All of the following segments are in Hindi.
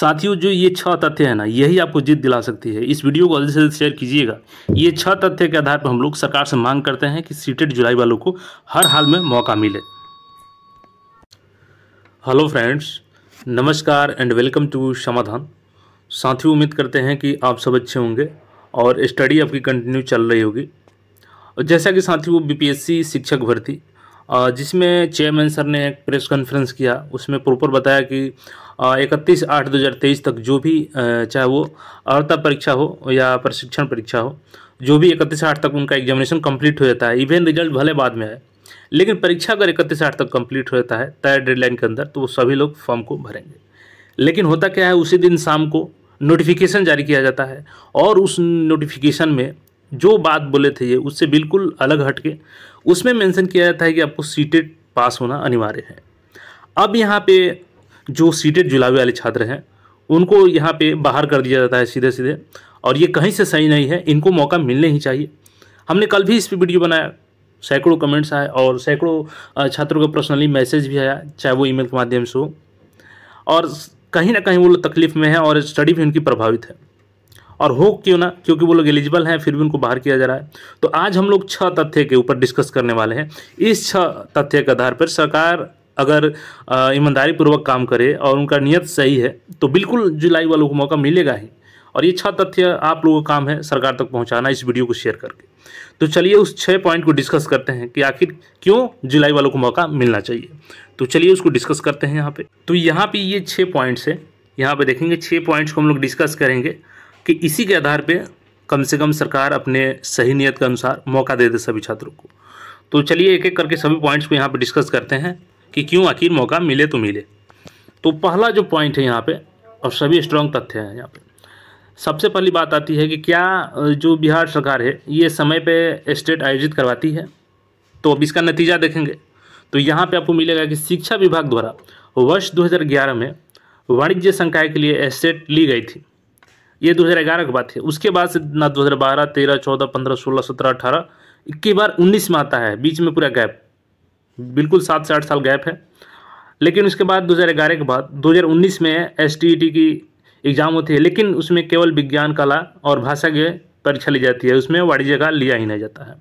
साथियों जो ये छह तथ्य है ना यही आपको जीत दिला सकती है इस वीडियो को जल्दी से जल्दी शेयर कीजिएगा ये छह तथ्य के आधार पर हम लोग सरकार से मांग करते हैं कि सीटेड जुलाई वालों को हर हाल में मौका मिले हेलो फ्रेंड्स नमस्कार एंड वेलकम टू समाधान साथियों उम्मीद करते हैं कि आप सब अच्छे होंगे और स्टडी आपकी कंटिन्यू चल रही होगी और जैसा कि साथियों बीपीएससी शिक्षक भर्ती जिसमें चेयरमैन सर ने एक प्रेस कॉन्फ्रेंस किया उसमें प्रॉपर बताया कि इकतीस आठ दो हज़ार तेईस तक जो भी चाहे वो अर्ता परीक्षा हो या प्रशिक्षण परीक्षा हो जो भी इकतीस आठ तक उनका एग्जामिनेशन कंप्लीट हो जाता है इवेंट रिजल्ट भले बाद में है लेकिन परीक्षा अगर इकतीस आठ तक कंप्लीट हो जाता है तय डेडलाइन के अंदर तो वो सभी लोग फॉर्म को भरेंगे लेकिन होता क्या है उसी दिन शाम को नोटिफिकेशन जारी किया जाता है और उस नोटिफिकेशन में जो बात बोले थे ये उससे बिल्कुल अलग हटके उसमें मेंशन किया जाता है कि आपको सीटेड पास होना अनिवार्य है अब यहाँ पे जो सीटेड जुलावे वाले छात्र हैं उनको यहाँ पे बाहर कर दिया जाता है सीधे सीधे और ये कहीं से सही नहीं है इनको मौका मिलने ही चाहिए हमने कल भी इस पर वीडियो बनाया सैकड़ों कमेंट्स आए और सैकड़ों छात्रों का पर्सनली मैसेज भी आया चाहे वो ईमेल के माध्यम से हो और कहीं ना कहीं वो लोग तकलीफ़ में है और स्टडी भी उनकी प्रभावित है और हो क्यों ना क्योंकि वो लोग एलिजिबल हैं फिर भी उनको बाहर किया जा रहा है तो आज हम लोग छह तथ्य के ऊपर डिस्कस करने वाले हैं इस छः तथ्य के आधार पर सरकार अगर ईमानदारी पूर्वक काम करे और उनका नियत सही है तो बिल्कुल जुलाई वालों को मौका मिलेगा ही और ये छह तथ्य आप लोगों का काम है सरकार तक पहुंचाना इस वीडियो को शेयर करके तो चलिए उस छः पॉइंट को डिस्कस करते हैं कि आखिर क्यों जुलाई वालों को मौका मिलना चाहिए तो चलिए उसको डिस्कस करते हैं यहाँ पे तो यहाँ पे ये छः पॉइंट्स है यहाँ पे देखेंगे छः पॉइंट्स को हम लोग डिस्कस करेंगे कि इसी के आधार पे कम से कम सरकार अपने सही नियत के अनुसार मौका दे दे सभी छात्रों को तो चलिए एक एक करके सभी पॉइंट्स को यहाँ पर डिस्कस करते हैं कि क्यों आखिर मौका मिले तो मिले तो पहला जो पॉइंट है यहाँ पे और सभी स्ट्रांग तथ्य हैं यहाँ पे सबसे पहली बात आती है कि क्या जो बिहार सरकार है ये समय पे स्टेट आयोजित करवाती है तो अब इसका नतीजा देखेंगे तो यहाँ पे आपको मिलेगा कि शिक्षा विभाग द्वारा वर्ष 2011 में वाणिज्य संकाय के लिए स्टेट ली गई थी ये 2011 की बात है उसके बाद से ना 2012 13 14 15 16 17 18 इक्की बार 19 में आता है बीच में पूरा गैप बिल्कुल सात से आठ साल गैप है लेकिन उसके बाद 2011 के बाद 2019 में एस e की एग्ज़ाम होती है लेकिन उसमें केवल विज्ञान कला और भाषा की परीक्षा ली जाती है उसमें वाणिज्य का लिया ही नहीं जाता है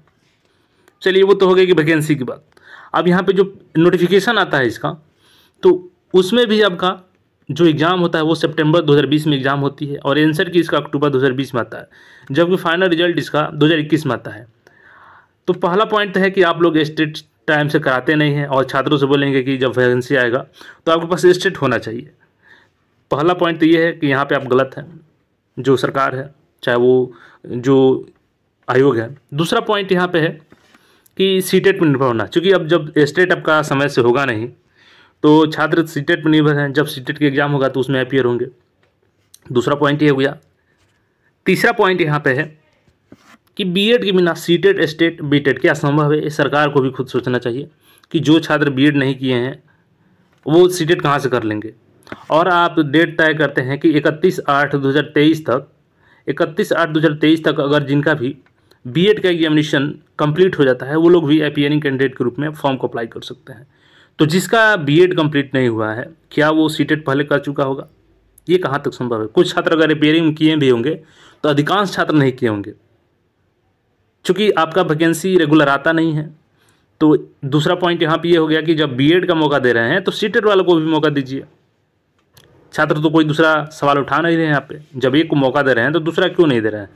चलिए वो तो हो गई कि वैकेंसी की बात अब यहाँ पे जो नोटिफिकेशन आता है इसका तो उसमें भी आपका जो एग्ज़ाम होता है वो सितंबर 2020 में एग्ज़ाम होती है और एंसर की इसका अक्टूबर 2020 में आता है जबकि फाइनल रिजल्ट इसका 2021 में आता है तो पहला पॉइंट तो है कि आप लोग स्टेट टाइम से कराते नहीं हैं और छात्रों से बोलेंगे कि जब वैकेंसी आएगा तो आपके पास स्टेट होना चाहिए पहला पॉइंट तो ये है कि यहाँ पर आप गलत हैं जो सरकार है चाहे वो जो आयोग है दूसरा पॉइंट यहाँ पर है कि सीटेट पर निर्भर होना चूँकि अब जब स्टेट आपका समय से होगा नहीं तो छात्र सीटेट पर निर्भर हैं जब सीटेट के एग्ज़ाम होगा तो उसमें अपियर होंगे दूसरा पॉइंट ये हो गया तीसरा पॉइंट यहाँ पे है कि बीएड के बिना सीटेट स्टेट बीटेड क्या संभव है सरकार को भी खुद सोचना चाहिए कि जो छात्र बीएड नहीं किए हैं वो सीटेट कहाँ से कर लेंगे और आप डेट तय करते हैं कि इकतीस आठ दो हज़ार तेईस तक इकतीस आठ दो हज़ार तेईस तक अगर जिनका भी बीएड का एग्जामिनेशन कंप्लीट हो जाता है वो लोग भी अपियरिंग कैंडिडेट के रूप में फॉर्म को अप्लाई कर सकते हैं तो जिसका बीएड कंप्लीट नहीं हुआ है क्या वो सीटेट e पहले कर चुका होगा ये कहाँ तक संभव है कुछ छात्र अगर रिपेयरिंग किए भी होंगे तो अधिकांश छात्र नहीं किए होंगे चूँकि आपका वैकेंसी रेगुलर आता नहीं है तो दूसरा पॉइंट यहाँ पर यह हो गया कि जब बी का मौका दे रहे हैं तो सी e वालों को भी मौका दीजिए छात्र तो कोई दूसरा सवाल उठा नहीं रहे हैं यहाँ पे जब एक को मौका दे रहे हैं तो दूसरा क्यों नहीं दे रहे हैं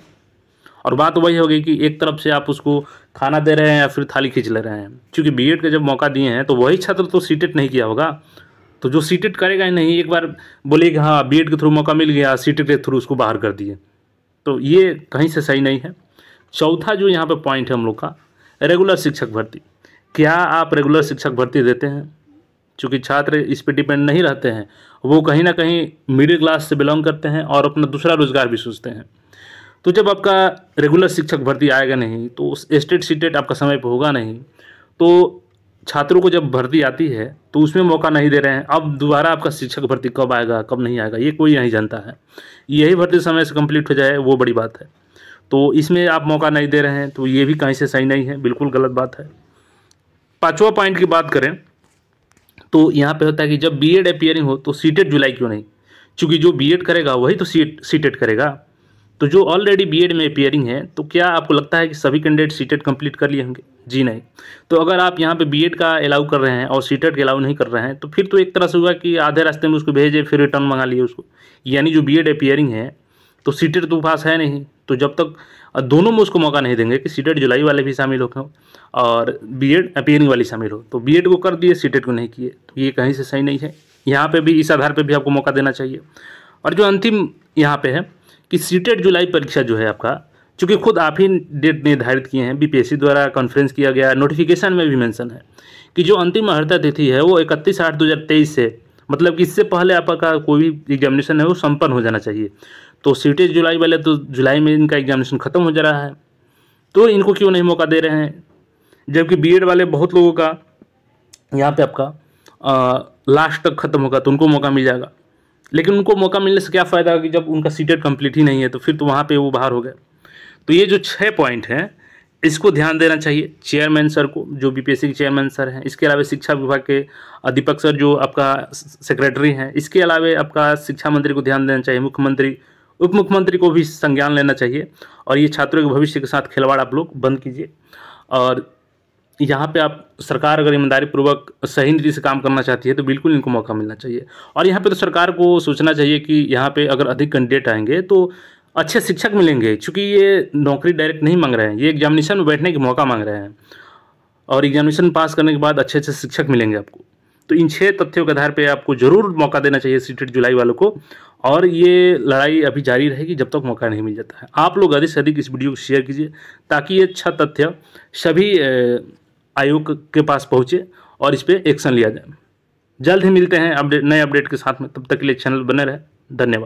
और बात वही होगी कि एक तरफ से आप उसको खाना दे रहे हैं या फिर थाली खींच ले रहे हैं क्योंकि बी का जब मौका दिए हैं तो वही छात्र तो सी नहीं किया होगा तो जो सी करेगा ही नहीं एक बार बोले कि हाँ बी के थ्रू मौका मिल गया सी के थ्रू उसको बाहर कर दिए तो ये कहीं से सही नहीं है चौथा जो यहाँ पे पॉइंट है हम लोग का रेगुलर शिक्षक भर्ती क्या आप रेगुलर शिक्षक भर्ती देते हैं चूँकि छात्र इस पर डिपेंड नहीं रहते हैं वो कहीं ना कहीं मिडिल क्लास से बिलोंग करते हैं और अपना दूसरा रोजगार भी सोचते हैं तो जब आपका रेगुलर शिक्षक भर्ती आएगा नहीं तो उस स्टेट सीटेट आपका समय पर होगा नहीं तो छात्रों को जब भर्ती आती है तो उसमें मौका नहीं दे रहे हैं अब दोबारा आपका शिक्षक भर्ती कब आएगा कब नहीं आएगा ये कोई नहीं जानता है यही भर्ती समय से कंप्लीट हो जाए वो बड़ी बात है तो इसमें आप मौका नहीं दे रहे हैं तो ये भी कहीं से सही नहीं है बिल्कुल गलत बात है पाँचवा पॉइंट की बात करें तो यहाँ पे होता है कि जब बी एड अपियरिंग हो तो सीटेड जुलाई क्यों नहीं क्योंकि जो बी एड करेगा वही तो सीट सीटेड करेगा तो जो ऑलरेडी बीएड में अपियरिंग है तो क्या आपको लगता है कि सभी कैंडिडेट सीटेट कंप्लीट कर लिए होंगे जी नहीं तो अगर आप यहाँ पे बीएड का अलाउ कर रहे हैं और सीटेट के अलाउ नहीं कर रहे हैं तो फिर तो एक तरह से हुआ कि आधे रास्ते में उसको भेजे फिर रिटर्न मंगा लिए उसको यानी जो बी एड अपियरिंग है तो सीटेट तो पास है नहीं तो जब तक दोनों में उसको मौका नहीं देंगे कि सीटेट जुलाई वाले भी शामिल हो और बी एड अपियरिंग वाली शामिल हो तो बी एड को कर दिए सीटेट को नहीं किए तो ये कहीं से सही नहीं है यहाँ पर भी इस आधार पर भी आपको मौका देना चाहिए और जो अंतिम यहाँ पर है कि सीटेट जुलाई परीक्षा जो है आपका चूँकि खुद आप ही डेट निर्धारित किए हैं बीपीएससी द्वारा कॉन्फ्रेंस किया गया नोटिफिकेशन में भी मेंशन है कि जो अंतिम अर्ता तिथि है वो इकतीस आठ दो हज़ार तेईस से मतलब कि इससे पहले आपका कोई भी एग्जामिनेशन है वो संपन्न हो जाना चाहिए तो सीटेज जुलाई वाले तो जुलाई में इनका एग्जामिनेशन ख़त्म हो जा रहा है तो इनको क्यों नहीं मौका दे रहे हैं जबकि बी वाले बहुत लोगों का यहाँ पे आपका आ, लास्ट तक ख़त्म होगा तो उनको मौका मिल जाएगा लेकिन उनको मौका मिलने से क्या फ़ायदा कि जब उनका सीटेट कंप्लीट ही नहीं है तो फिर तो वहाँ पे वो बाहर हो गए तो ये जो छः पॉइंट हैं इसको ध्यान देना चाहिए चेयरमैन सर को जो बीपीएससी के चेयरमैन सर हैं इसके अलावा शिक्षा विभाग के दीपक सर जो आपका सेक्रेटरी हैं इसके अलावा आपका शिक्षा मंत्री को ध्यान देना चाहिए मुख्यमंत्री उप मुख्यमंत्री को भी संज्ञान लेना चाहिए और ये छात्रों के भविष्य के साथ खिलवाड़ आप लोग बंद कीजिए और यहाँ पे आप सरकार अगर ईमानदारी पूर्वक सही नीति से काम करना चाहती है तो बिल्कुल इनको मौका मिलना चाहिए और यहाँ पे तो सरकार को सोचना चाहिए कि यहाँ पे अगर अधिक कैंडिडेट आएंगे तो अच्छे शिक्षक मिलेंगे क्योंकि ये नौकरी डायरेक्ट नहीं मांग रहे हैं ये एग्जामिनेशन में बैठने का मौका मांग रहे हैं और एग्जामिनेशन पास करने के बाद अच्छे अच्छे शिक्षक मिलेंगे आपको तो इन छः तथ्यों के आधार पर आपको ज़रूर मौका देना चाहिए सी जुलाई वालों को और ये लड़ाई अभी जारी रहेगी जब तक मौका नहीं मिल जाता है आप लोग अधिक से अधिक इस वीडियो को शेयर कीजिए ताकि ये अच्छा तथ्य सभी आयोग के पास पहुँचे और इस पर एक्शन लिया जाए जल्द ही मिलते हैं अपडेट नए अपडेट के साथ में तब तक के लिए चैनल बने रहे धन्यवाद